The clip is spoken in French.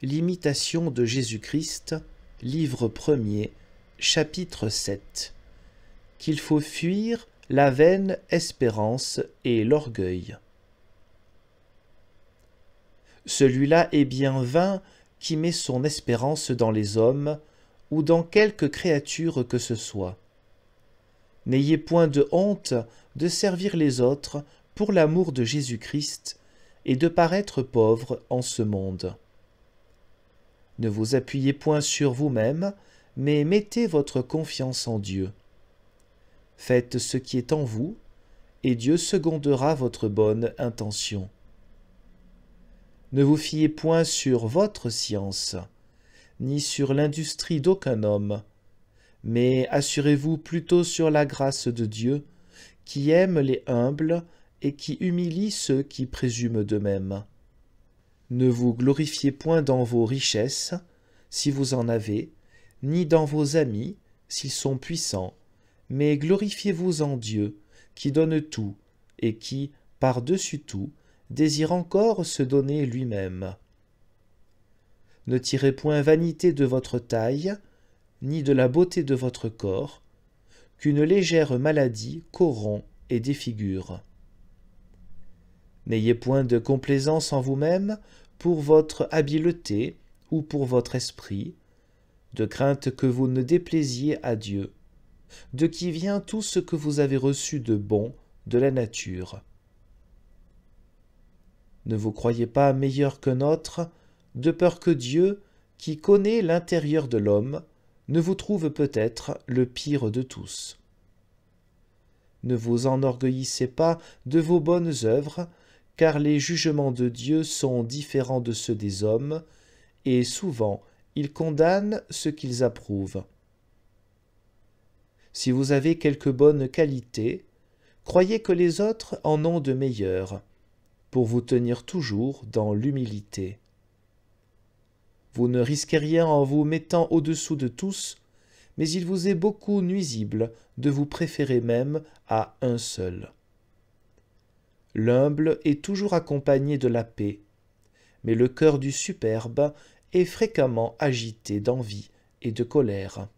L'imitation de Jésus-Christ, livre 1er, chapitre 7. Qu'il faut fuir la vaine espérance et l'orgueil. Celui-là est bien vain qui met son espérance dans les hommes ou dans quelque créature que ce soit. N'ayez point de honte de servir les autres pour l'amour de Jésus-Christ et de paraître pauvre en ce monde. Ne vous appuyez point sur vous-même, mais mettez votre confiance en Dieu. Faites ce qui est en vous, et Dieu secondera votre bonne intention. Ne vous fiez point sur votre science, ni sur l'industrie d'aucun homme, mais assurez-vous plutôt sur la grâce de Dieu, qui aime les humbles et qui humilie ceux qui présument d'eux-mêmes. Ne vous glorifiez point dans vos richesses, si vous en avez, ni dans vos amis, s'ils sont puissants, mais glorifiez-vous en Dieu, qui donne tout, et qui, par-dessus tout, désire encore se donner lui-même. Ne tirez point vanité de votre taille, ni de la beauté de votre corps, qu'une légère maladie corrompt et défigure. N'ayez point de complaisance en vous-même pour votre habileté ou pour votre esprit, de crainte que vous ne déplaisiez à Dieu, de qui vient tout ce que vous avez reçu de bon de la nature. Ne vous croyez pas meilleur que autre, de peur que Dieu, qui connaît l'intérieur de l'homme, ne vous trouve peut-être le pire de tous. Ne vous enorgueillissez pas de vos bonnes œuvres, car les jugements de Dieu sont différents de ceux des hommes, et souvent ils condamnent ce qu'ils approuvent. Si vous avez quelques bonnes qualités, croyez que les autres en ont de meilleures, pour vous tenir toujours dans l'humilité. Vous ne risquez rien en vous mettant au-dessous de tous, mais il vous est beaucoup nuisible de vous préférer même à un seul. L'humble est toujours accompagné de la paix, mais le cœur du superbe est fréquemment agité d'envie et de colère.